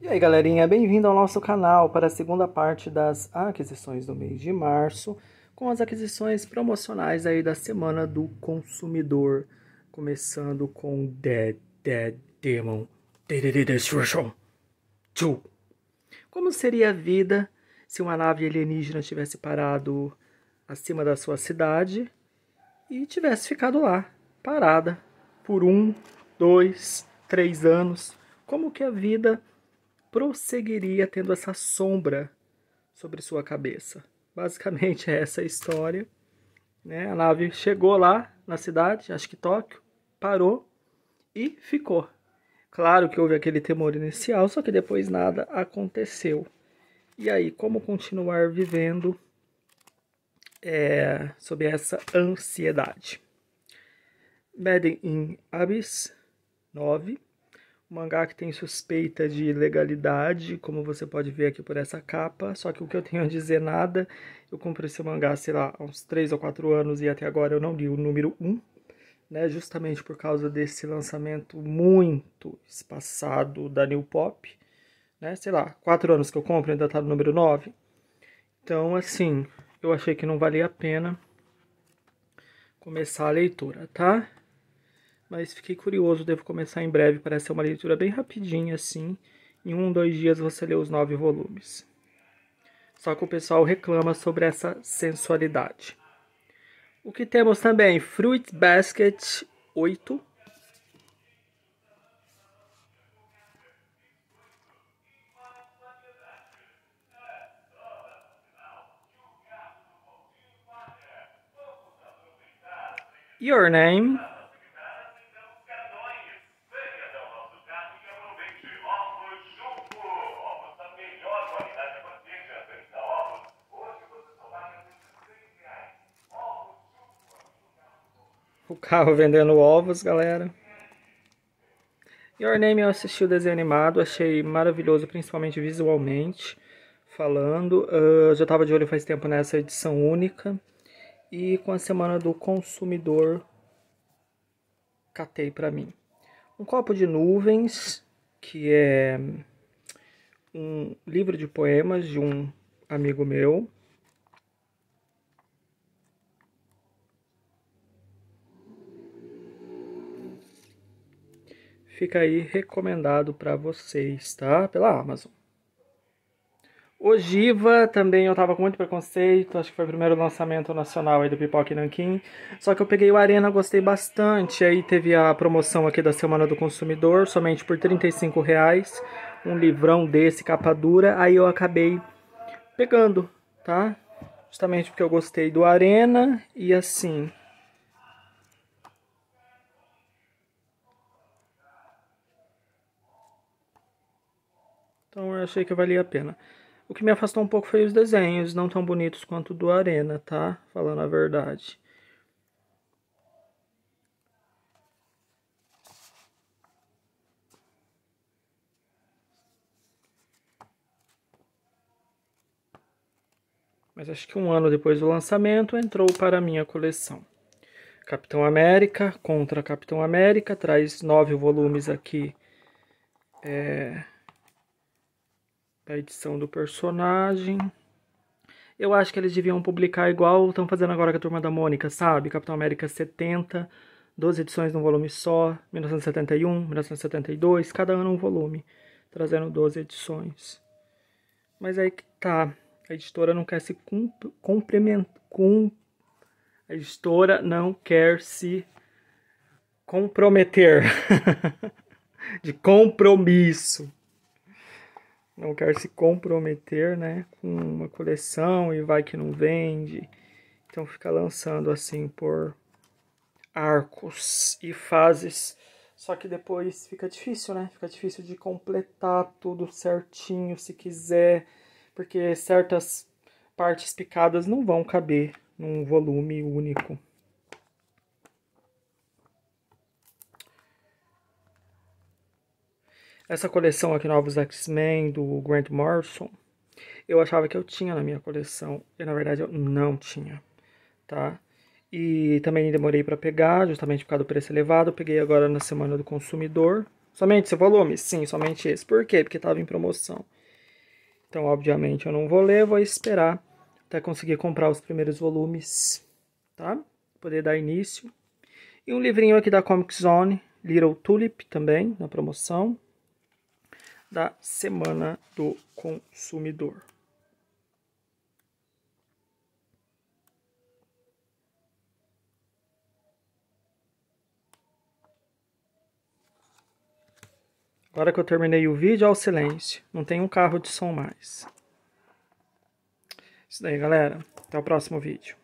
E aí galerinha, bem-vindo ao nosso canal para a segunda parte das aquisições do mês de março, com as aquisições promocionais aí da semana do consumidor, começando com Dead Dead Demon Dead Destruction 2. Como seria a vida se uma nave alienígena tivesse parado acima da sua cidade e tivesse ficado lá, parada, por um, dois, três anos? Como que a vida prosseguiria tendo essa sombra sobre sua cabeça. Basicamente é essa a história. Né? A nave chegou lá na cidade, acho que Tóquio, parou e ficou. Claro que houve aquele temor inicial, só que depois nada aconteceu. E aí, como continuar vivendo é, sob essa ansiedade? Medem in Abyss 9, um mangá que tem suspeita de ilegalidade, como você pode ver aqui por essa capa. Só que o que eu tenho a dizer nada, eu comprei esse mangá, sei lá, há uns 3 ou 4 anos e até agora eu não li o número 1, né? Justamente por causa desse lançamento muito espaçado da New Pop, né? Sei lá, 4 anos que eu compro, ainda tá no número 9. Então, assim, eu achei que não valia a pena começar a leitura, tá? mas fiquei curioso, devo começar em breve. Parece ser uma leitura bem rapidinha, assim. Em um, dois dias você lê os nove volumes. Só que o pessoal reclama sobre essa sensualidade. O que temos também? Fruit Basket 8. Your Name. O carro vendendo ovos, galera. Your Name eu assisti o desenho animado, achei maravilhoso, principalmente visualmente falando. Uh, já estava de olho faz tempo nessa edição única. E com a semana do consumidor, catei para mim. Um copo de nuvens, que é um livro de poemas de um amigo meu. fica aí recomendado para vocês, tá? Pela Amazon. Ogiva também eu tava com muito preconceito, acho que foi o primeiro lançamento nacional aí do Pipoca e Só que eu peguei o Arena, gostei bastante. Aí teve a promoção aqui da Semana do Consumidor, somente por R$ um livrão desse capa dura. Aí eu acabei pegando, tá? Justamente porque eu gostei do Arena e assim, achei que valia a pena. O que me afastou um pouco foi os desenhos, não tão bonitos quanto o do Arena, tá? Falando a verdade. Mas acho que um ano depois do lançamento entrou para minha coleção. Capitão América contra Capitão América traz nove volumes aqui. É a edição do personagem. Eu acho que eles deviam publicar igual estão fazendo agora com a Turma da Mônica, sabe? Capitão América 70, 12 edições num volume só, 1971, 1972, cada ano um volume, trazendo 12 edições. Mas aí que tá, a editora não quer se cumprimentar com a editora não quer se comprometer de compromisso não é quer se comprometer né, com uma coleção e vai que não vende. Então fica lançando assim por arcos e fases. Só que depois fica difícil, né? Fica difícil de completar tudo certinho se quiser, porque certas partes picadas não vão caber num volume único. Essa coleção aqui novos X-Men do Grant Morrison, eu achava que eu tinha na minha coleção, e na verdade eu não tinha, tá? E também demorei para pegar, justamente por causa do preço elevado, eu peguei agora na semana do consumidor. Somente esse volume? Sim, somente esse. Por quê? Porque estava em promoção. Então, obviamente, eu não vou ler, vou esperar até conseguir comprar os primeiros volumes, tá? Poder dar início. E um livrinho aqui da Comic Zone, Little Tulip, também, na promoção da Semana do Consumidor. Agora que eu terminei o vídeo, ao silêncio. Não tem um carro de som mais. Isso daí, galera. Até o próximo vídeo.